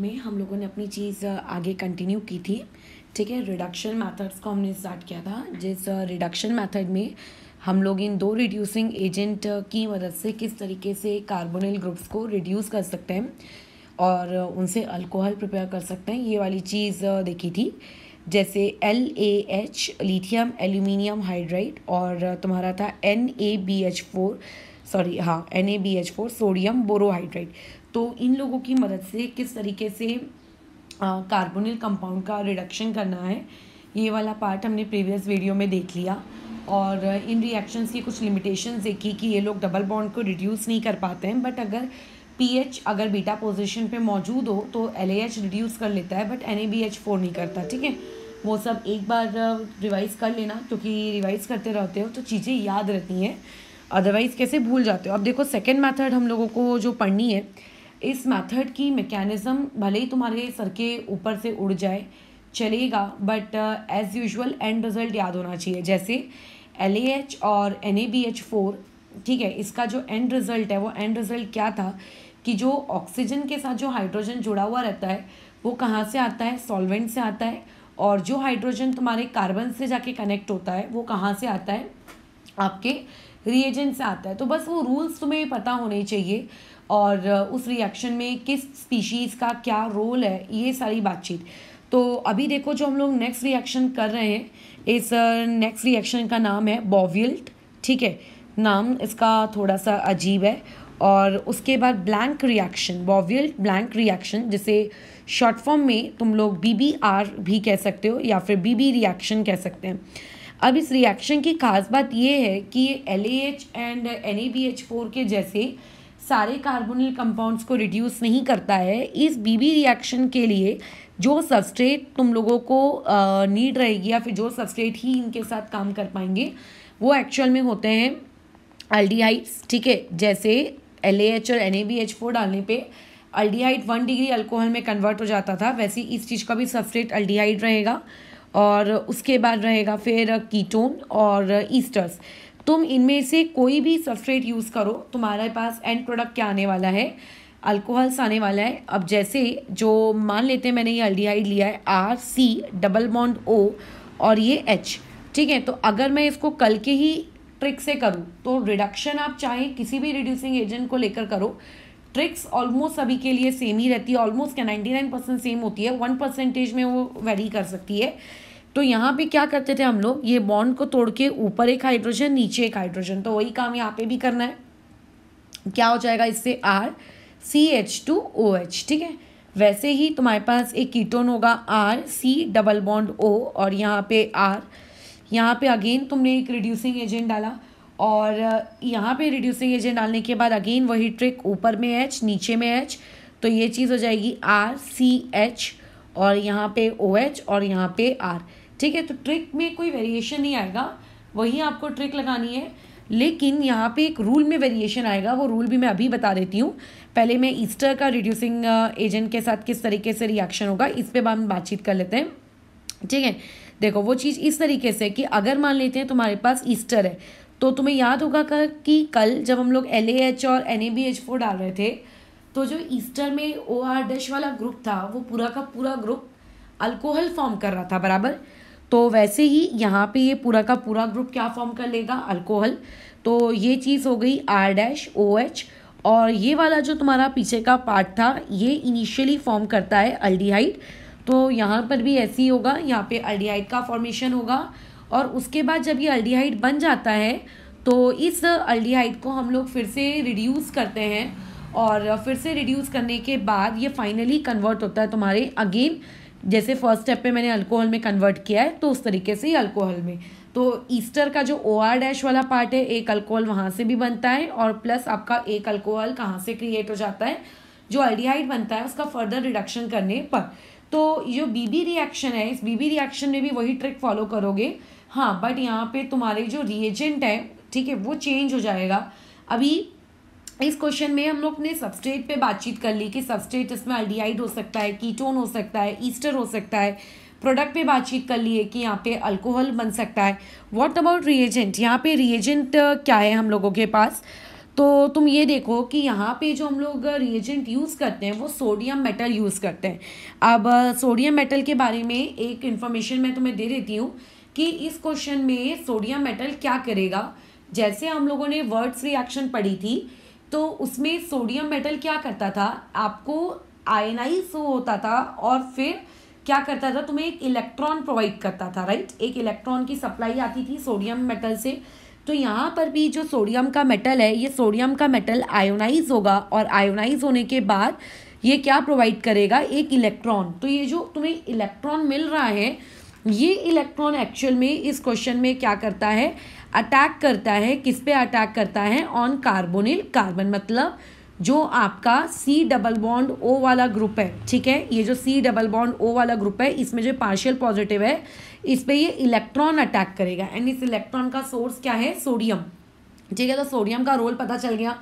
में हम लोगों ने अपनी चीज़ आगे कंटिन्यू की थी ठीक है रिडक्शन मेथड्स को हमने स्टार्ट किया था जिस रिडक्शन मेथड में हम लोग इन दो रिड्यूसिंग एजेंट की मदद से किस तरीके से कार्बोनिल ग्रुप्स को रिड्यूस कर सकते हैं और उनसे अल्कोहल प्रिपेयर कर सकते हैं ये वाली चीज़ देखी थी जैसे L A H lithium aluminium hydride और तुम्हारा था N A B H four sorry हाँ N A B H four sodium borohydride तो इन लोगों की मदद से किस तरीके से कार्बोनिल कंपाउंड का रिडक्शन करना है ये वाला पार्ट हमने प्रीवियस वीडियो में देख लिया और इन रिएक्शंस की कुछ लिमिटेशंस देखी कि ये लोग डबल बॉन्ड को रिड्यूस नहीं कर पाते हैं बट अगर पीएच अगर बीटा पोजीशन पे मौजूद हो तो एल रिड्यूस कर लेता है बट एन फोर नहीं करता ठीक है वो सब एक बार रिवाइज़ कर लेना क्योंकि रिवाइज़ करते रहते हो तो चीज़ें याद रहती हैं अदरवाइज़ कैसे भूल जाते हो अब देखो सेकेंड मैथड हम लोगों को जो पढ़नी है इस मेथड की मैकेनिज़्म भले ही तुम्हारे सर के ऊपर से उड़ जाए चलेगा but as usual end result याद होना चाहिए जैसे एल एच और N A B H four ठीक है इसका जो एंड रिज़ल्ट है वो एंड रिज़ल्ट क्या था कि जो ऑक्सीजन के साथ जो हाइड्रोजन जुड़ा हुआ रहता है वो कहाँ से आता है सॉल्वेंट से आता है और जो हाइड्रोजन तुम्हारे कार्बन से जाके कनेक्ट होता है वो कहाँ से आता है आपके रिएजेंट से आता है तो बस वो रूल्स तुम्हें पता होने चाहिए और uh, उस रिएक्शन में किस स्पीशीज़ का क्या रोल है ये सारी बातचीत तो अभी देखो जो हम लोग नेक्स्ट रिएक्शन कर रहे हैं इस नेक्स्ट uh, रिएक्शन का नाम है बॉविल्ट ठीक है नाम इसका थोड़ा सा अजीब है और उसके बाद Blanc reaction Bouveault Blanc reaction जिसे शॉर्ट फॉर्म में तुम लोग बी भी कह सकते हो या फिर बी रिएक्शन कह सकते हैं अब इस रिएक्शन की खास बात ये है कि एल एंड एन के जैसे सारे कार्बोनिल कंपाउंड्स को रिड्यूस नहीं करता है इस बीबी रिएक्शन के लिए जो सबस्ट्रेट तुम लोगों को नीड रहेगी या फिर जो सबस्ट्रेट ही इनके साथ काम कर पाएंगे वो एक्चुअल में होते हैं अल्डीहाइड्स ठीक है जैसे एल और एन फोर डालने पे अल्डीहाइड वन डिग्री अल्कोहल में कन्वर्ट हो जाता था वैसे इस चीज़ का भी सबस्ट्रेट अल्डीहाइड रहेगा और उसके बाद रहेगा फिर कीटोन और ईस्टर्स तुम इनमें से कोई भी सफ्रेट यूज़ करो तुम्हारे पास एंड प्रोडक्ट क्या आने वाला है अल्कोहल्स आने वाला है अब जैसे जो मान लेते हैं मैंने ये अल्डीहाइड लिया है R C double bond O और ये एच ठीक है तो अगर मैं इसको कल के ही ट्रिक से करूँ तो रिडक्शन आप चाहे किसी भी रिड्यूसिंग एजेंट को लेकर करो ट्रिक्स ऑलमोस्ट सभी के लिए सेम ही रहती है ऑलमोस्ट क्या नाइन्टी नाइन परसेंट सेम होती है वन परसेंटेज में वो वेरी कर सकती है तो यहाँ पे क्या करते थे हम लोग ये बॉन्ड को तोड़ के ऊपर एक हाइड्रोजन नीचे एक हाइड्रोजन तो वही काम यहाँ पे भी करना है क्या हो जाएगा इससे R C H two O H ठीक है वैसे ही तुम्हारे पास एक कीटोन होगा R C double bond O और यहाँ पे आर यहाँ पे अगेन तुमने एक रिड्यूसिंग एजेंट डाला और uh, यहाँ पे रिड्यूसिंग एजेंट डालने के बाद अगेन वही ट्रिक ऊपर में एच नीचे में एच तो ये चीज़ हो जाएगी आर सी एच और यहाँ पे ओ एच और यहाँ पे आर ठीक है तो ट्रिक में कोई वेरिएशन नहीं आएगा वही आपको ट्रिक लगानी है लेकिन यहाँ पे एक रूल में वेरिएशन आएगा वो रूल भी मैं अभी बता देती हूँ पहले मैं ईस्टर का रिड्यूसिंग एजेंट uh, के साथ किस तरीके से रिएक्शन होगा इस पर हम बातचीत कर लेते हैं ठीक है देखो वो चीज़ इस तरीके से कि अगर मान लेते हैं तुम्हारे पास ईस्टर है तो तुम्हें याद होगा कि कल जब हम लोग एल और N A B H four डाल रहे थे तो जो ईस्टर में ओ आर डैश वाला ग्रुप था वो पूरा का पूरा ग्रुप अल्कोहल फॉर्म कर रहा था बराबर तो वैसे ही यहाँ पे ये पूरा का पूरा ग्रुप क्या फॉर्म कर लेगा अल्कोहल तो ये चीज़ हो गई आर डैश ओ एच और ये वाला जो तुम्हारा पीछे का पार्ट था ये इनिशियली फॉर्म करता है अल्डीहाइड तो यहाँ पर भी ऐसे ही होगा यहाँ पे अल्डीहाइड का फॉर्मेशन होगा और उसके बाद जब ये अल्डीहाइड बन जाता है तो इस अल्डीहाइड को हम लोग फिर से रिड्यूस करते हैं और फिर से रिड्यूस करने के बाद ये फाइनली कन्वर्ट होता है तुम्हारे अगेन जैसे फर्स्ट स्टेप पे मैंने अल्कोहल में कन्वर्ट किया है तो उस तरीके से ही अल्कोहल में तो ईस्टर का जो ओ आर डैश वाला पार्ट है एक अल्कोहल वहाँ से भी बनता है और प्लस आपका एक अल्कोहल कहाँ से क्रिएट हो जाता है जो अल्डिहाइड बनता है उसका फर्दर रिडक्शन करने पर तो जो बीबी रिएक्शन है इस बीबी रिएक्शन में भी वही ट्रिक फॉलो करोगे हाँ बट यहाँ पे तुम्हारे जो रिएजेंट है ठीक है वो चेंज हो जाएगा अभी इस क्वेश्चन में हम लोग ने सबस्टेट पे बातचीत कर ली कि सबस्टेट इसमें अल्डियाइड हो सकता है कीटोन हो सकता है ईस्टर हो सकता है प्रोडक्ट पे बातचीत कर ली है कि यहाँ पे अल्कोहल बन सकता है व्हाट अबाउट रिएजेंट यहाँ पे रिएजेंट क्या है हम लोगों के पास तो तुम ये देखो कि यहाँ पे जो हम लोग रिएजेंट यूज़ करते हैं वो सोडियम मेटल यूज़ करते हैं अब सोडियम मेटल के बारे में एक इन्फॉर्मेशन मैं तुम्हें दे देती हूँ कि इस क्वेश्चन में सोडियम मेटल क्या करेगा जैसे हम लोगों ने वर्ड्स रिएक्शन पढ़ी थी तो उसमें सोडियम मेटल क्या करता था आपको आयनाइज होता था और फिर क्या करता था तुम्हें एक इलेक्ट्रॉन प्रोवाइड करता था राइट एक इलेक्ट्रॉन की सप्लाई आती थी सोडियम मेटल से तो यहाँ पर भी जो सोडियम का मेटल है ये सोडियम का मेटल आयोनाइज होगा और आयोनाइज होने के बाद ये क्या प्रोवाइड करेगा एक इलेक्ट्रॉन तो ये जो तुम्हें इलेक्ट्रॉन मिल रहा है ये इलेक्ट्रॉन एक्चुअल में इस क्वेश्चन में क्या करता है अटैक करता है किस पे अटैक करता है ऑन कार्बोनिल कार्बन मतलब जो आपका सी डबल बॉन्ड ओ वाला ग्रुप है ठीक है ये जो सी डबल बॉन्ड ओ वाला ग्रुप है इसमें जो पार्शियल पॉजिटिव है इस पर ये इलेक्ट्रॉन अटैक करेगा एंड इस इलेक्ट्रॉन का सोर्स क्या है सोडियम ठीक है तो सोडियम का रोल पता चल गया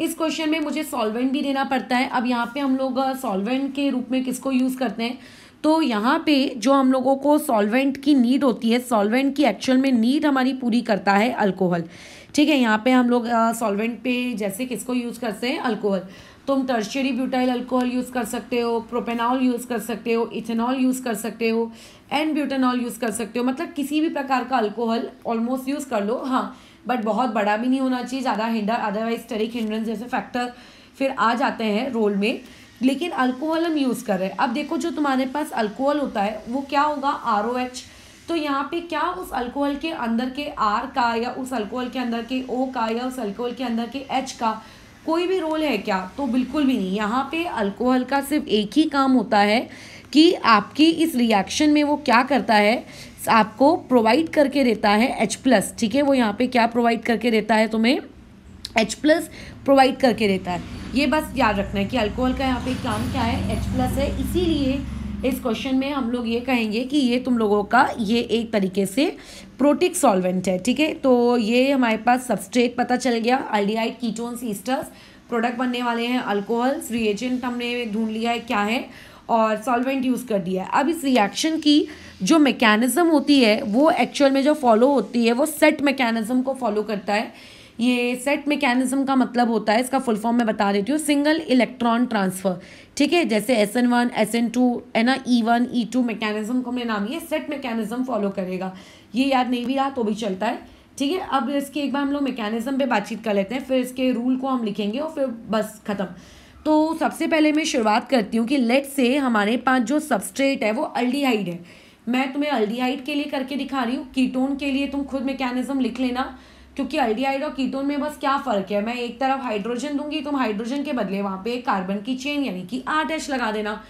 इस क्वेश्चन में मुझे सॉल्वेंट भी देना पड़ता है अब यहाँ पे हम लोग सॉल्वेंट के रूप में किसको यूज़ करते हैं तो यहाँ पे जो हम लोगों को सॉल्वेंट की नीड होती है सॉल्वेंट की एक्चुअल में नीड हमारी पूरी करता है अल्कोहल ठीक है यहाँ पे हम लोग सॉल्वेंट पे जैसे किसको यूज़ करते हैं अल्कोहल तुम टर्शरी ब्यूटाइल अल्कोहल यूज़ कर सकते हो प्रोपेनॉल यूज़ कर सकते हो इथेनॉल यूज़ कर सकते हो एन ब्यूटेनॉल यूज़ कर सकते हो मतलब किसी भी प्रकार का अल्कोहल ऑलमोस्ट यूज़ कर लो हाँ बट बहुत बड़ा भी नहीं होना चाहिए ज़्यादा हिंडा अदरवाइज टेरिक हिंड्रेंस जैसे फैक्टर फिर आ जाते हैं रोल में लेकिन अल्कोहल हम यूज़ कर रहे हैं अब देखो जो तुम्हारे पास अल्कोहल होता है वो क्या होगा आर ओ एच तो यहाँ पे क्या उस अल्कोहल के अंदर के आर का या उस अल्कोहल के अंदर के ओ का या उस अल्कोहल के अंदर के एच का कोई भी रोल है क्या तो बिल्कुल भी नहीं यहाँ पे अल्कोहल का सिर्फ एक ही काम होता है कि आपकी इस रिएक्शन में वो क्या करता है आपको प्रोवाइड करके देता है एच प्लस ठीक है वो यहाँ पे क्या प्रोवाइड करके देता है तुम्हें एच प्लस प्रोवाइड करके देता है ये बस याद रखना है कि अल्कोहल का यहाँ पे काम क्या है एच प्लस है इसीलिए इस क्वेश्चन में हम लोग ये कहेंगे कि ये तुम लोगों का ये एक तरीके से प्रोटिक सॉल्वेंट है ठीक है तो ये हमारे पास सबस्ट्रेट पता चल गया अल्डिहाइड कीटोन सीस्टर्स प्रोडक्ट बनने वाले हैं अल्कोहल्स रिएजेंट हमने ढूंढ लिया है क्या है और सॉल्वेंट यूज़ कर दिया है अब इस रिएक्शन की जो मैकेनिज़्म होती है वो एक्चुअल में जो फॉलो होती है वो सेट मैकेनिज़्म को फॉलो करता है ये सेट मैकेनिज्म का मतलब होता है इसका फुल फॉर्म मैं बता देती हूँ सिंगल इलेक्ट्रॉन ट्रांसफ़र ठीक है जैसे S N one S N two है ना E one E two mechanism को मैं नाम ये सेट मैकेनिज्म फॉलो करेगा ये याद नहीं भी रहा तो भी चलता है ठीक है अब इसकी एक बार हम लोग मैकेनिज्म पे बातचीत कर लेते हैं फिर इसके रूल को हम लिखेंगे और फिर बस ख़त्म तो सबसे पहले मैं शुरुआत करती हूँ कि लेट से हमारे पास जो सबस्ट्रेट है वो अल्डीहाइड है मैं तुम्हें अल्डीहाइड के लिए करके दिखा रही हूँ कीटोन के लिए तुम खुद मैकेनिज्म लिख लेना क्योंकि अल्डिहाइड और कीटोन में बस क्या फ़र्क है मैं एक तरफ हाइड्रोजन दूंगी तुम हाइड्रोजन के बदले वहाँ पे एक कार्बन की चेन यानी कि आठ एच लगा देना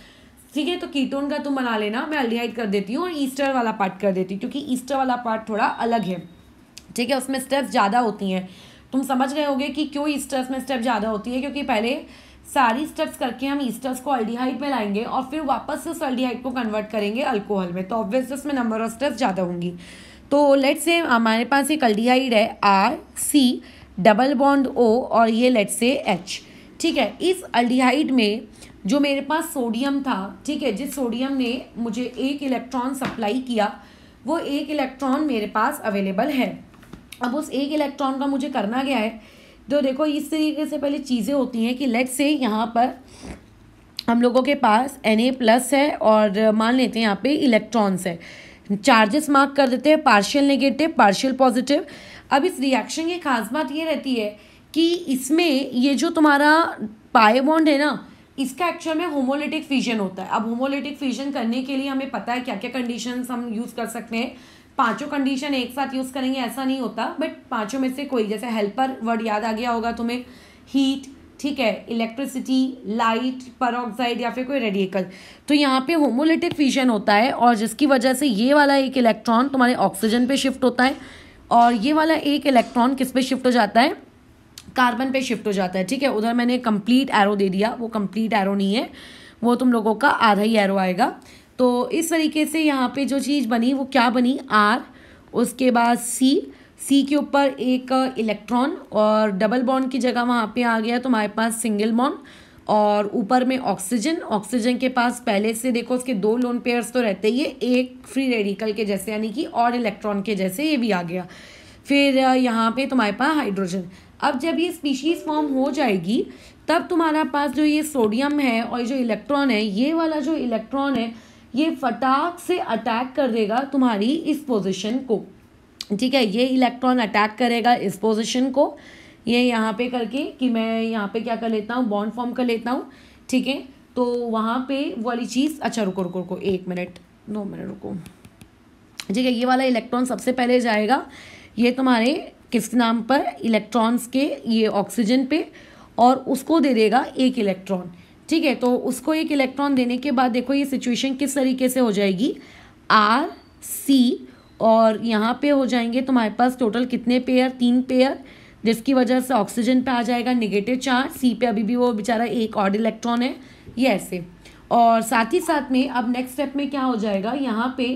ठीक है तो कीटोन का तुम बना लेना मैं अल्डिहाइड कर देती हूँ और ईस्टर वाला पार्ट कर देती हूँ क्योंकि ईस्टर वाला पार्ट थोड़ा अलग है ठीक है उसमें स्टेप्स ज़्यादा होती हैं तुम समझ गए होगे कि क्यों ईस्टर्स में स्टेप ज़्यादा होती है क्योंकि पहले सारी स्टेप्स करके हम ईस्टर्स को अल्डीहाइट में लाएंगे और फिर वापस से उस अल्डीहाइट को कन्वर्ट करेंगे अल्कोहल में तो ऑब्वियसली उसमें नंबर ऑफ स्टेप्स ज़्यादा होंगी तो लेट से हमारे पास एक अल्डिहाइड है R C double bond O और ये लेट से एच ठीक है इस अल्डिहाइड में जो मेरे पास सोडियम था ठीक है जिस सोडियम ने मुझे एक इलेक्ट्रॉन सप्लाई किया वो एक इलेक्ट्रॉन मेरे पास अवेलेबल है अब उस एक इलेक्ट्रॉन का मुझे करना क्या है तो देखो इस तरीके से पहले चीज़ें होती हैं कि लेट से यहाँ पर हम लोगों के पास एन ए प्लस है और मान लेते हैं यहाँ पे इलेक्ट्रॉन्स है चार्जेस मार्क कर देते हैं पार्शियल नेगेटिव पार्शियल पॉजिटिव अब इस रिएक्शन की खास बात ये रहती है कि इसमें ये जो तुम्हारा पाए बॉन्ड है ना इसका एक्चुअल में होमोलिटिक फ्यूजन होता है अब होमोलिटिक फ्यूजन करने के लिए हमें पता है क्या क्या कंडीशन हम यूज़ कर सकते हैं पांचों कंडीशन एक साथ यूज़ करेंगे ऐसा नहीं होता बट पांचों में से कोई जैसे हेल्पर वर्ड याद आ गया होगा तुम्हें हीट ठीक है इलेक्ट्रिसिटी लाइट परऑक्साइड या फिर कोई रेडिकल तो यहाँ पे होमोलिटिक फ्यूजन होता है और जिसकी वजह से ये वाला एक इलेक्ट्रॉन तुम्हारे ऑक्सीजन पे शिफ्ट होता है और ये वाला एक इलेक्ट्रॉन किस पे शिफ्ट हो जाता है कार्बन पे शिफ्ट हो जाता है ठीक है उधर मैंने कंप्लीट एरो दे दिया वो कंप्लीट एरो नहीं है वो तुम लोगों का आधा ही एरो आएगा तो इस तरीके से यहाँ पे जो चीज़ बनी वो क्या बनी आर उसके बाद सी सी के ऊपर एक इलेक्ट्रॉन और डबल बॉन्ड की जगह वहाँ पे आ गया तो हमारे पास सिंगल बॉन्ड और ऊपर में ऑक्सीजन ऑक्सीजन के पास पहले से देखो उसके दो लोन पेयर्स तो रहते ही एक फ्री रेडिकल के जैसे यानी कि और इलेक्ट्रॉन के जैसे ये भी आ गया फिर यहाँ पे तुम्हारे पास हाइड्रोजन अब जब ये स्पीशीज़ फॉर्म हो जाएगी तब तुम्हारा पास जो ये सोडियम है और जो इलेक्ट्रॉन है ये वाला जो इलेक्ट्रॉन है ये फटाक से अटैक कर देगा तुम्हारी इस पोजिशन को ठीक है ये इलेक्ट्रॉन अटैक करेगा इस पोजिशन को ये यहाँ पे करके कि मैं यहाँ पे क्या कर लेता हूँ बॉन्ड फॉर्म कर लेता हूँ ठीक है तो वहाँ पे वाली चीज़ अच्छा रुको रुको रुको एक मिनट दो मिनट रुको ठीक है ये वाला इलेक्ट्रॉन सबसे पहले जाएगा ये तुम्हारे किस नाम पर इलेक्ट्रॉन्स के ये ऑक्सीजन पे और उसको दे देगा एक इलेक्ट्रॉन ठीक है तो उसको एक इलेक्ट्रॉन देने के बाद देखो ये सिचुएशन किस तरीके से हो जाएगी आर सी और यहाँ पे हो जाएंगे तुम्हारे पास टोटल कितने पेयर तीन पेयर जिसकी वजह से ऑक्सीजन पे आ जाएगा निगेटिव चार्ज सी पे अभी भी वो बेचारा एक ऑड इलेक्ट्रॉन है ये ऐसे और साथ ही साथ में अब नेक्स्ट स्टेप में क्या हो जाएगा यहाँ पे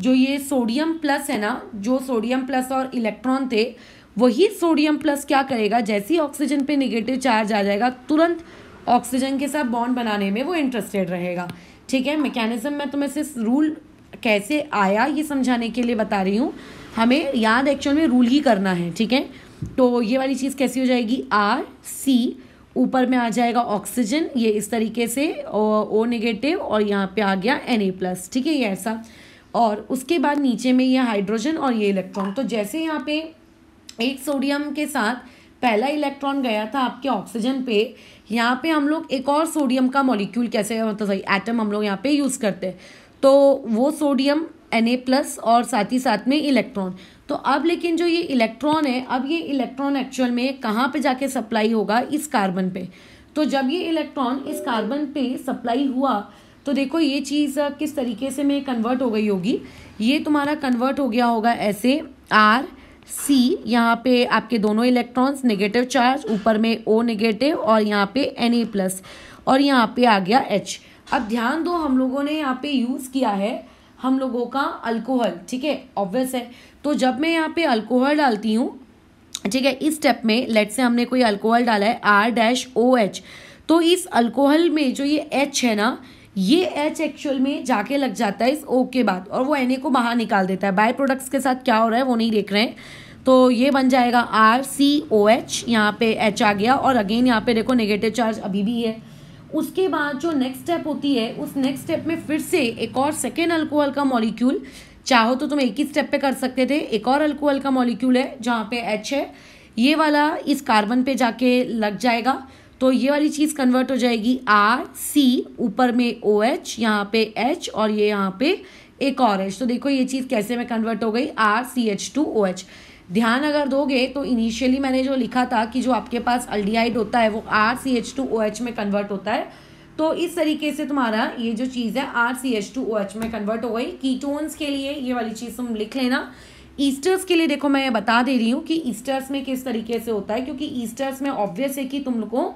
जो ये सोडियम प्लस है ना जो सोडियम प्लस और इलेक्ट्रॉन थे वही सोडियम प्लस क्या करेगा जैसे ही ऑक्सीजन पे निगेटिव चार्ज आ जाएगा तुरंत ऑक्सीजन के साथ बॉन्ड बनाने में वो इंटरेस्टेड रहेगा ठीक है मैकेनिज्म मैं तुम्हें सिर्फ रूल कैसे आया ये समझाने के लिए बता रही हूँ हमें याद एक्चुअल में रूल ही करना है ठीक है तो ये वाली चीज़ कैसी हो जाएगी आर सी ऊपर में आ जाएगा ऑक्सीजन ये इस तरीके से ओ नेगेटिव और यहाँ पे आ गया एन ए प्लस ठीक है ये ऐसा और उसके बाद नीचे में ये हाइड्रोजन और ये इलेक्ट्रॉन तो जैसे यहाँ पे एक सोडियम के साथ पहला इलेक्ट्रॉन गया था आपके ऑक्सीजन पे यहाँ पे हम लोग एक और सोडियम का मॉलिक्यूल कैसे मतलब तो सॉरी एटम हम लोग यहाँ पे यूज़ करते हैं तो वो सोडियम एन ए प्लस और साथ ही साथ में इलेक्ट्रॉन तो अब लेकिन जो ये इलेक्ट्रॉन है अब ये इलेक्ट्रॉन एक्चुअल में कहाँ पे जाके सप्लाई होगा इस कार्बन पे तो जब ये इलेक्ट्रॉन इस कार्बन पे सप्लाई हुआ तो देखो ये चीज़ किस तरीके से में कन्वर्ट हो गई होगी ये तुम्हारा कन्वर्ट हो गया होगा ऐसे आर सी यहाँ पे आपके दोनों इलेक्ट्रॉन्स नेगेटिव चार्ज ऊपर में ओ नेगेटिव और यहाँ पे एन ए प्लस और यहाँ पे आ गया एच अब ध्यान दो हम लोगों ने यहाँ पे यूज़ किया है हम लोगों का अल्कोहल ठीक है ऑब्वियस है तो जब मैं यहाँ पे अल्कोहल डालती हूँ ठीक है इस स्टेप में लेट से हमने कोई अल्कोहल डाला है आर डैश ओ एच तो इस अल्कोहल में जो ये एच है ना ये एच एक्चुअल में जाके लग जाता है इस ओ के बाद और वो एन को बाहर निकाल देता है बाय प्रोडक्ट्स के साथ क्या हो रहा है वो नहीं देख रहे हैं तो ये बन जाएगा आर सी ओ एच यहाँ पे एच आ गया और अगेन यहाँ पे देखो नेगेटिव चार्ज अभी भी है उसके बाद जो नेक्स्ट स्टेप होती है उस नेक्स्ट स्टेप में फिर से एक और सेकेंड अल्कोहल का मॉलिक्यूल चाहो तो तुम एक ही स्टेप पे कर सकते थे एक और अल्कोहल का मॉलिक्यूल है जहाँ पे एच है ये वाला इस कार्बन पे जाके लग जाएगा तो ये वाली चीज़ कन्वर्ट हो जाएगी आर सी ऊपर में ओ एच यहाँ पे एच और ये यहाँ पे एक और एच तो देखो ये चीज़ कैसे में कन्वर्ट हो गई R C H two O H ध्यान अगर दोगे तो इनिशियली मैंने जो लिखा था कि जो आपके पास अल्डियाइड होता है वो R C H two O H में कन्वर्ट होता है तो इस तरीके से तुम्हारा ये जो चीज़ है R C H two O H में कन्वर्ट हो गई कीटोन्स के लिए ये वाली चीज़ तुम लिख लेना ईस्टर्स के लिए देखो मैं ये बता दे रही हूँ कि ईस्टर्स में किस तरीके से होता है क्योंकि ईस्टर्स में ऑब्वियस है कि तुम लोग को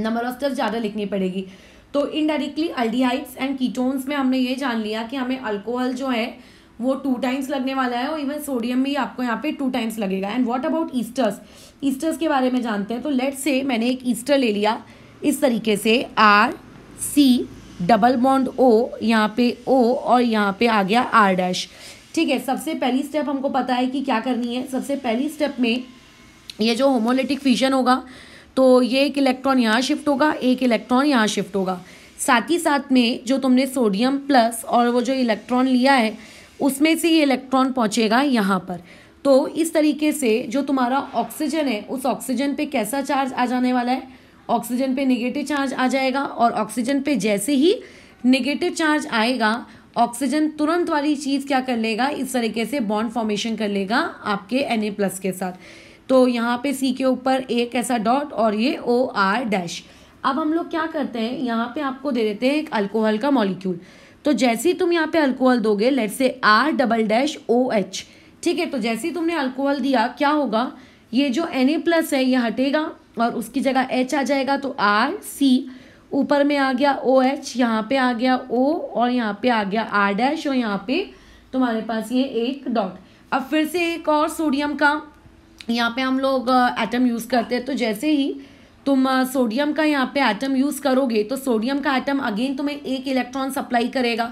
नंबर ऑफ स्टर्स ज़्यादा लिखनी पड़ेगी तो इनडायरेक्टली अल्डिहाइड्स एंड कीटोन्स में हमने ये जान लिया कि हमें अल्कोहल जो है वो टू टाइम्स लगने वाला है और इवन सोडियम भी आपको यहाँ पे टू टाइम्स लगेगा and what about esters esters के बारे में जानते हैं तो लेट्स से मैंने एक ईस्टर ले लिया इस तरीके से R C double bond O यहाँ पे ओ और यहाँ पे आ गया आर डैश ठीक है सबसे पहली स्टेप हमको पता है कि क्या करनी है सबसे पहली स्टेप में ये जो होमोलिटिक फ्यूजन होगा तो ये एक इलेक्ट्रॉन यहाँ शिफ्ट होगा एक इलेक्ट्रॉन यहाँ शिफ्ट होगा साथ ही साथ में जो तुमने सोडियम प्लस और वो जो इलेक्ट्रॉन लिया है उसमें से ये इलेक्ट्रॉन पहुँचेगा यहाँ पर तो इस तरीके से जो तुम्हारा ऑक्सीजन है उस ऑक्सीजन पे कैसा चार्ज आ जाने वाला है ऑक्सीजन पे नेगेटिव चार्ज आ जाएगा और ऑक्सीजन पे जैसे ही नेगेटिव चार्ज आएगा ऑक्सीजन तुरंत वाली चीज़ क्या कर लेगा इस तरीके से बॉन्ड फॉर्मेशन कर लेगा आपके एन प्लस के साथ तो यहाँ पे सी के ऊपर एक ऐसा डॉट और ये ओ आर डैश अब हम लोग क्या करते हैं यहाँ पे आपको दे देते हैं एक अल्कोहल का मॉलिक्यूल तो जैसे ही तुम यहाँ पे अल्कोहल दोगे let say R double dash O H ठीक है तो जैसे ही तुमने अल्कोहल दिया क्या होगा ये जो एन ए प्लस है ये हटेगा और उसकी जगह एच आ जाएगा तो आर सी ऊपर में आ गया ओ एच यहाँ पे आ गया ओ और यहाँ पे आ गया आर डैश और यहाँ पे तुम्हारे पास ये एक डॉट अब फिर से एक और सोडियम का यहाँ पे हम लोग एटम यूज़ करते हैं तो जैसे ही तुम सोडियम का यहाँ पे आइटम यूज़ करोगे तो सोडियम का आइटम अगेन तुम्हें एक इलेक्ट्रॉन सप्लाई करेगा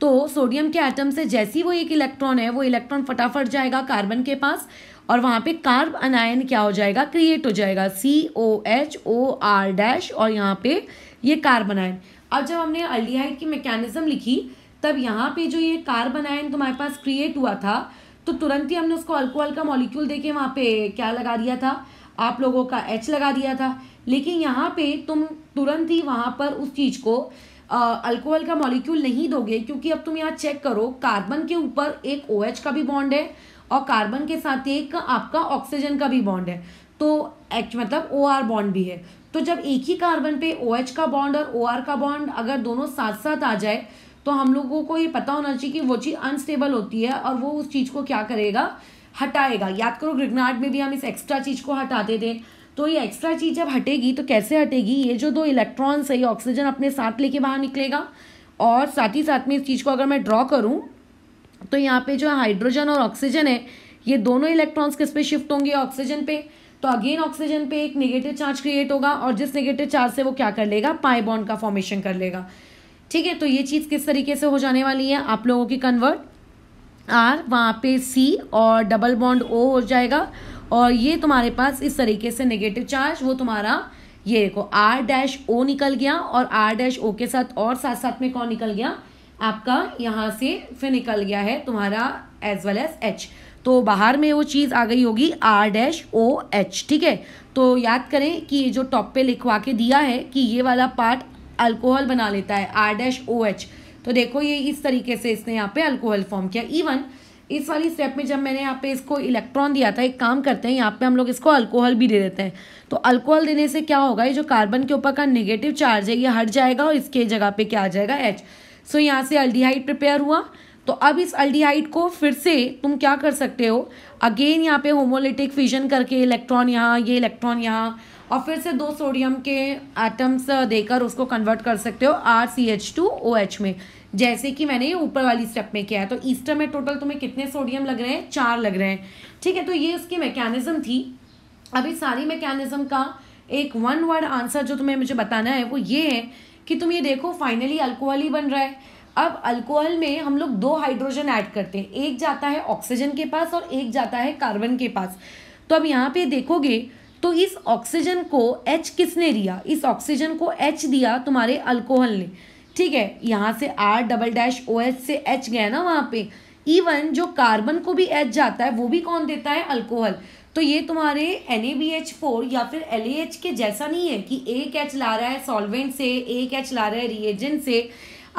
तो सोडियम के आइटम से जैसी वो एक इलेक्ट्रॉन है वो इलेक्ट्रॉन फटाफट जाएगा कार्बन के पास और वहाँ पे कार्ब अनायन क्या हो जाएगा क्रिएट हो जाएगा C O H O R dash और यहाँ पे ये कार्बन आयन अब जब हमने अल्डिहाइड की मैकेनिज्म लिखी तब यहाँ पे जो ये कार्बन आयन तुम्हारे पास क्रिएट हुआ था तो तुरंत ही हमने उसको अल्कोहल का मॉलिक्यूल देके वहाँ पे क्या लगा दिया था आप लोगों का एच लगा दिया था लेकिन यहाँ पे तुम तुरंत ही वहाँ पर उस चीज़ को अल्कोहल का मॉलिक्यूल नहीं दोगे क्योंकि अब तुम यहाँ चेक करो कार्बन के ऊपर एक ओ OH का भी बॉन्ड है और कार्बन के साथ एक आपका ऑक्सीजन का भी बॉन्ड है तो एच मतलब ओ आर बॉन्ड भी है तो जब एक ही कार्बन पे ओ OH एच का बॉन्ड और ओ आर का बॉन्ड अगर दोनों साथ साथ आ जाए तो हम लोगों को ये पता होना चाहिए कि वो चीज़ अनस्टेबल होती है और वो उस चीज़ को क्या करेगा हटाएगा याद करो ग्रिगनाट में भी हम इस एक्स्ट्रा चीज़ को हटाते थे तो ये एक्स्ट्रा चीज़ जब हटेगी तो कैसे हटेगी ये जो दो इलेक्ट्रॉन्स है ये ऑक्सीजन अपने साथ लेके बाहर निकलेगा और साथ ही साथ में इस चीज़ को अगर मैं ड्रॉ करूँ तो यहाँ पे जो हाइड्रोजन और ऑक्सीजन है ये दोनों इलेक्ट्रॉन्स किस पे शिफ्ट होंगे ऑक्सीजन पे तो अगेन ऑक्सीजन पे एक नेगेटिव चार्ज क्रिएट होगा और जिस नेगेटिव चार्ज से वो क्या कर लेगा पाई बॉन्ड का फॉर्मेशन कर लेगा ठीक है तो ये चीज़ किस तरीके से हो जाने वाली है आप लोगों की कन्वर्ट आर वहाँ पे सी और डबल बॉन्ड ओ हो जाएगा और ये तुम्हारे पास इस तरीके से नेगेटिव चार्ज वो तुम्हारा ये देखो आर डैश ओ निकल गया और आर डैश ओ के साथ और साथ साथ में कौन निकल गया आपका यहाँ से फिर निकल गया है तुम्हारा एज वेल एज एच तो बाहर में वो चीज़ आ गई होगी आर डैश ओ एच ठीक है तो याद करें कि ये जो टॉप पे लिखवा के दिया है कि ये वाला पार्ट अल्कोहल बना लेता है आर डैश ओ एच तो देखो ये इस तरीके से इसने यहाँ पे अल्कोहल फॉर्म किया इवन इस वाली स्टेप में जब मैंने यहाँ पे इसको इलेक्ट्रॉन दिया था एक काम करते हैं यहाँ पे हम लोग इसको अल्कोहल भी दे देते हैं तो अल्कोहल देने से क्या होगा ये जो कार्बन के ऊपर का नेगेटिव चार्ज है ये हट जाएगा और इसके जगह पे क्या आ जाएगा एच सो so, यहाँ से अल्डीहाइट प्रिपेयर हुआ तो अब इस अल्डीहाइट को फिर से तुम क्या कर सकते हो अगेन यहाँ पे होमोलिटिक फिजन करके इलेक्ट्रॉन यहाँ ये इलेक्ट्रॉन यहाँ और फिर से दो सोडियम के आइटम्स देकर उसको कन्वर्ट कर सकते हो R C H two O H में जैसे कि मैंने ये ऊपर वाली स्टेप में किया है तो ईस्टर में टोटल तुम्हें कितने सोडियम लग रहे हैं चार लग रहे हैं ठीक है तो ये उसकी मैकेनिज्म थी अब इस सारी मैकेनिज्म का एक वन वर्ड आंसर जो तुम्हें मुझे बताना है वो ये है कि तुम ये देखो फाइनली अल्कोहल ही बन रहा है अब अल्कोहल में हम लोग दो हाइड्रोजन ऐड करते हैं एक जाता है ऑक्सीजन के पास और एक जाता है कार्बन के पास तो अब यहाँ पे देखोगे तो इस ऑक्सीजन को एच किसने दिया इस ऑक्सीजन को एच दिया तुम्हारे अल्कोहल ने ठीक है यहाँ से R double dash O H से एच गया ना वहाँ पे इवन जो कार्बन को भी एच जाता है वो भी कौन देता है अल्कोहल तो ये तुम्हारे N A B H four या फिर एल ए एच के जैसा नहीं है कि एक एच ला रहा है सॉल्वेंट से एक एच ला रहा है रिएजेंट से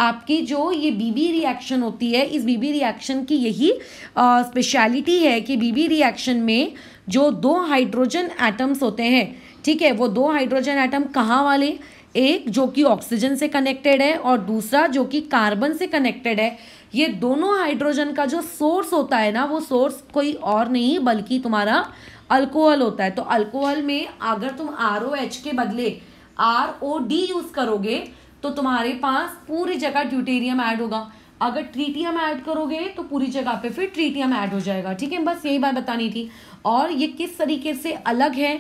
आपकी जो ये बीबी रिएक्शन होती है इस बीबी रिएक्शन की यही स्पेशलिटी है कि बीबी रिएक्शन में जो दो हाइड्रोजन एटम्स होते हैं ठीक है वो दो हाइड्रोजन एटम कहाँ वाले एक जो कि ऑक्सीजन से कनेक्टेड है और दूसरा जो कि कार्बन से कनेक्टेड है ये दोनों हाइड्रोजन का जो सोर्स होता है ना वो सोर्स कोई और नहीं बल्कि तुम्हारा अल्कोहल होता है तो अल्कोहल में अगर तुम आर ओ एच के बदले आर ओ डी यूज़ करोगे तो तुम्हारे पास पूरी जगह ड्यूटेरियम ऐड होगा अगर ट्रीटियम ऐड करोगे तो पूरी जगह पे फिर ट्रीटियम ऐड हो जाएगा ठीक है बस यही बात बतानी थी और ये किस तरीके से अलग है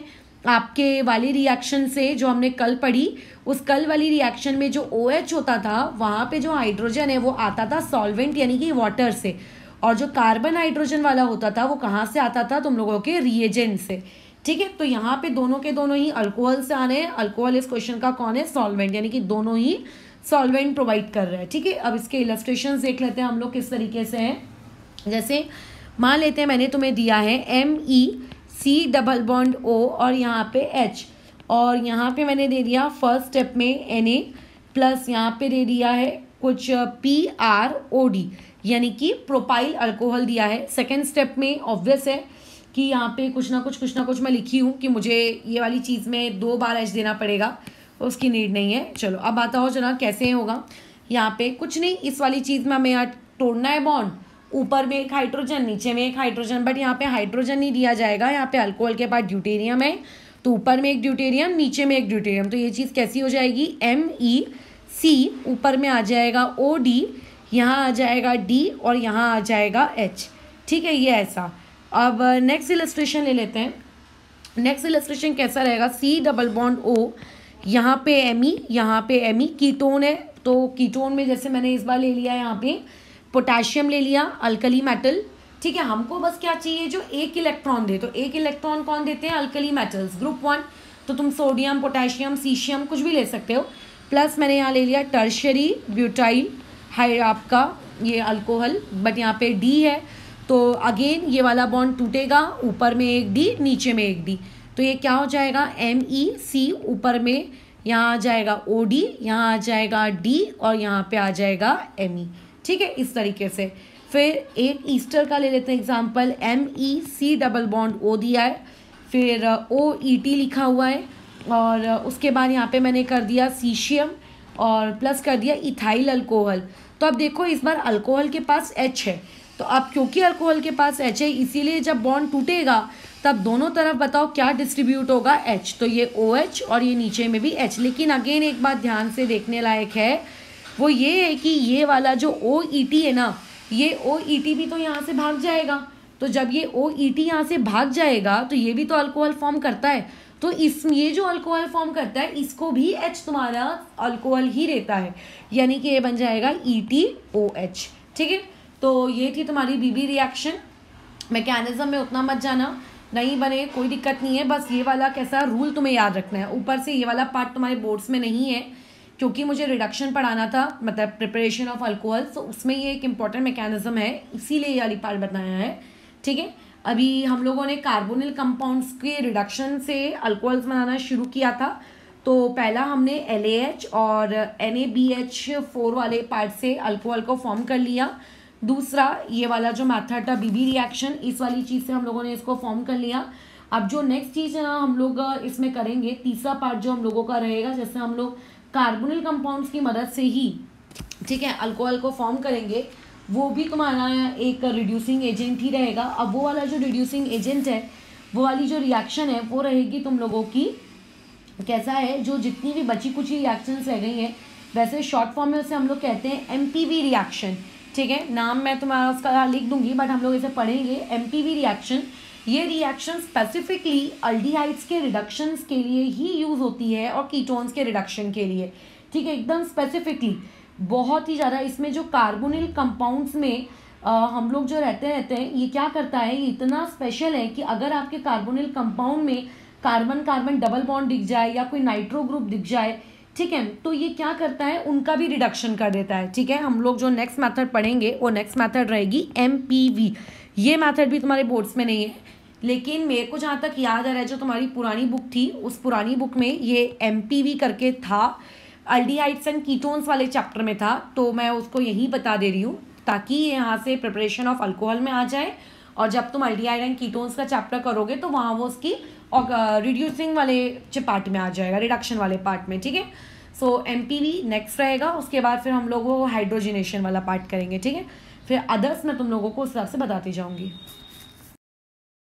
आपके वाली रिएक्शन से जो हमने कल पढ़ी उस कल वाली रिएक्शन में जो ओ OH होता था वहाँ पे जो हाइड्रोजन है वो आता था सॉल्वेंट यानी कि वाटर से और जो कार्बन हाइड्रोजन वाला होता था वो कहाँ से आता था तुम लोगों के रिएजेंट से ठीक है तो यहाँ पे दोनों के दोनों ही अल्कोहल से आ रहे हैं अल्कोहल इस क्वेश्चन का कौन है सॉल्वेंट यानी कि दोनों ही सॉल्वेंट प्रोवाइड कर रहे हैं ठीक है अब इसके इलस्ट्रेशन देख लेते हैं हम लोग किस तरीके से हैं जैसे मान लेते हैं मैंने तुम्हें दिया है M E C double bond O और यहाँ पे एच और यहाँ पे मैंने दे दिया फर्स्ट स्टेप में एन ए प्लस यहाँ पे दे दिया है कुछ पी आर ओ डी यानी कि प्रोपाइल अल्कोहल दिया है सेकेंड स्टेप में ऑब्वियस है कि यहाँ पे कुछ ना कुछ कुछ ना कुछ मैं लिखी हूँ कि मुझे ये वाली चीज़ में दो बार एच देना पड़ेगा उसकी नीड नहीं है चलो अब आता हो जना कैसे होगा यहाँ पे कुछ नहीं इस वाली चीज़ में हमें यहाँ तोड़ना है बॉन्ड ऊपर में एक हाइड्रोजन नीचे में एक हाइड्रोजन बट यहाँ पे हाइड्रोजन नहीं दिया जाएगा यहाँ पे अल्कोहल के पास ड्यूटेरियम है तो ऊपर में एक ड्यूटेरियम नीचे में एक ड्यूटेरियम तो ये चीज़ कैसी हो जाएगी एम ई सी ऊपर में आ जाएगा ओ डी यहाँ आ जाएगा डी और यहाँ आ जाएगा एच ठीक है ये ऐसा अब नेक्स्ट uh, इलेस्ट्रेशन ले लेते हैं नेक्स्ट इलेस्ट्रेशन कैसा रहेगा सी डबल बॉन्ड ओ यहाँ पे एम ई e, यहाँ पे एम ई कीटोन है तो कीटोन में जैसे मैंने इस बार ले लिया यहाँ पे पोटेशियम ले लिया अल्कली मेटल ठीक है हमको बस क्या चाहिए जो एक इलेक्ट्रॉन दे तो एक इलेक्ट्रॉन कौन देते हैं अल्कली मेटल्स ग्रुप वन तो तुम सोडियम पोटेशियम सीशियम कुछ भी ले सकते हो प्लस मैंने यहाँ ले लिया टर्शरी ब्यूटाइल है आपका ये अल्कोहल बट यहाँ पे डी है तो अगेन ये वाला बॉन्ड टूटेगा ऊपर में एक डी नीचे में एक डी तो ये क्या हो जाएगा एम ई सी ऊपर में यहाँ आ जाएगा ओ डी यहाँ आ जाएगा डी और यहाँ पे आ जाएगा एम ई e. ठीक है इस तरीके से फिर एक ईस्टर का ले लेते हैं example M E C double bond O दिया है फिर ओ ई टी लिखा हुआ है और उसके बाद यहाँ पे मैंने कर दिया सीशियम और प्लस कर दिया इथाइल अल्कोहल तो अब देखो इस बार अल्कोहल के पास एच है तो अब क्योंकि अल्कोहल के पास एच है इसीलिए जब बॉन्ड टूटेगा तब दोनों तरफ बताओ क्या डिस्ट्रीब्यूट होगा एच तो ये ओ OH और ये नीचे में भी एच लेकिन अगेन एक बात ध्यान से देखने लायक है वो ये है कि ये वाला जो ओ ई टी है ना ये ओ ई टी भी तो यहाँ से भाग जाएगा तो जब ये ओ ई टी यहाँ से भाग जाएगा तो ये भी तो अल्कोहल फॉर्म करता है तो इस ये जो अल्कोहल फॉर्म करता है इसको भी एच तुम्हारा अल्कोहल ही रहता है यानी कि ये बन जाएगा ई टी ओ एच ठीक है तो ये थी तुम्हारी बीबी रिएक्शन मैकेनिज़्म में उतना मत जाना नहीं बने कोई दिक्कत नहीं है बस ये वाला कैसा रूल तुम्हें याद रखना है ऊपर से ये वाला पार्ट तुम्हारे बोर्ड्स में नहीं है क्योंकि मुझे रिडक्शन पढ़ाना था मतलब प्रिपरेशन ऑफ अल्कोहल तो उसमें ये एक इम्पॉर्टेंट मैकेनिज़्म है इसीलिए ये वाली पार्ट बताया है ठीक है अभी हम लोगों ने कार्बोनिल कंपाउंड्स के रिडक्शन से अल्कोहल्स बनाना शुरू किया था तो पहला हमने एल और एन फोर वाले पार्ट से अल्कोहल को फॉर्म कर लिया दूसरा ये वाला जो मैथड था बीबी रिएक्शन इस वाली चीज़ से हम लोगों ने इसको फॉर्म कर लिया अब जो नेक्स्ट चीज़ हम लोग इसमें करेंगे तीसरा पार्ट जो हम लोगों का रहेगा जैसे हम लोग कार्बोनिल कंपाउंड्स की मदद से ही ठीक है अल्कोहल को फॉर्म करेंगे वो भी तुम्हारा एक रिड्यूसिंग एजेंट ही रहेगा अब वो वाला जो रिड्यूसिंग एजेंट है वो वाली जो रिएक्शन है वो रहेगी तुम लोगों की कैसा है जो जितनी भी बची कुछ रिएक्शंस रह गई हैं वैसे शॉर्ट फॉर्म में उसे हम लोग कहते हैं एम रिएक्शन ठीक है नाम मैं तुम्हारा उसका लिख दूंगी बट हम लोग इसे पढ़ेंगे एम रिएक्शन ये रिएक्शन स्पेसिफिकली अल्डीहाइड्स के रिडक्शंस के लिए ही यूज़ होती है और कीटोन्स के रिडक्शन के लिए ठीक है एकदम स्पेसिफिकली बहुत ही ज़्यादा इसमें जो कार्बोनिल कंपाउंड्स में आ, हम लोग जो रहते रहते हैं ये क्या करता है ये इतना स्पेशल है कि अगर आपके कार्बोनिल कंपाउंड में कार्बन कार्बन डबल बॉन्ड दिख जाए या कोई नाइट्रो ग्रुप दिख जाए ठीक है तो ये क्या करता है उनका भी रिडक्शन कर देता है ठीक है हम लोग जो नेक्स्ट मैथड पढ़ेंगे वो नेक्स्ट मैथड रहेगी एम ये मैथड भी तुम्हारे बोर्ड्स में नहीं है लेकिन मेरे को जहाँ तक याद आ रहा है जो तुम्हारी पुरानी बुक थी उस पुरानी बुक में ये एम करके था अल्डीहाइड्स एंड कीटोन्स वाले चैप्टर में था तो मैं उसको यहीं बता दे रही हूँ ताकि यहाँ से प्रिपरेशन ऑफ अल्कोहल में आ जाए और जब तुम अल्डीहाइड एंड कीटोन्स का चैप्टर करोगे तो वहाँ वो उसकी और रिड्यूसिंग uh, वाले पार्ट में आ जाएगा रिडक्शन वाले पार्ट में ठीक है सो एम नेक्स्ट रहेगा उसके बाद फिर हम लोग वो हाइड्रोजिनेशन वाला पार्ट करेंगे ठीक है फिर अदर्स मैं तुम लोगों को उस हिसाब से बताती जाऊँगी